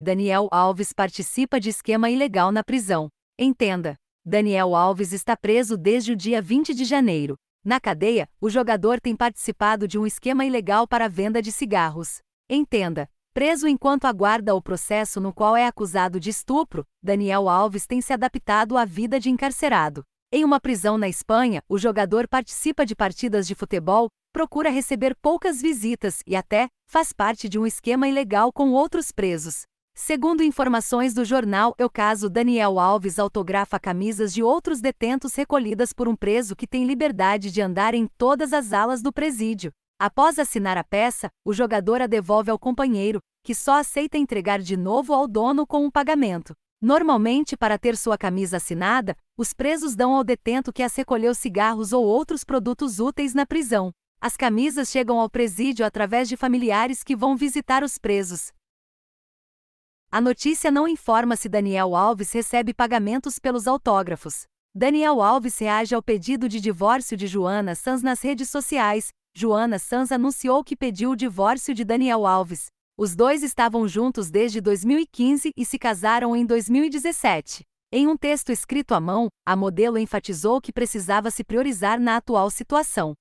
Daniel Alves participa de esquema ilegal na prisão. Entenda. Daniel Alves está preso desde o dia 20 de janeiro. Na cadeia, o jogador tem participado de um esquema ilegal para a venda de cigarros. Entenda. Preso enquanto aguarda o processo no qual é acusado de estupro, Daniel Alves tem se adaptado à vida de encarcerado. Em uma prisão na Espanha, o jogador participa de partidas de futebol, procura receber poucas visitas e até faz parte de um esquema ilegal com outros presos. Segundo informações do jornal É o caso Daniel Alves autografa camisas de outros detentos recolhidas por um preso que tem liberdade de andar em todas as alas do presídio. Após assinar a peça, o jogador a devolve ao companheiro, que só aceita entregar de novo ao dono com um pagamento. Normalmente, para ter sua camisa assinada, os presos dão ao detento que as recolheu cigarros ou outros produtos úteis na prisão. As camisas chegam ao presídio através de familiares que vão visitar os presos. A notícia não informa se Daniel Alves recebe pagamentos pelos autógrafos. Daniel Alves reage ao pedido de divórcio de Joana Sanz nas redes sociais. Joana Sanz anunciou que pediu o divórcio de Daniel Alves. Os dois estavam juntos desde 2015 e se casaram em 2017. Em um texto escrito à mão, a modelo enfatizou que precisava se priorizar na atual situação.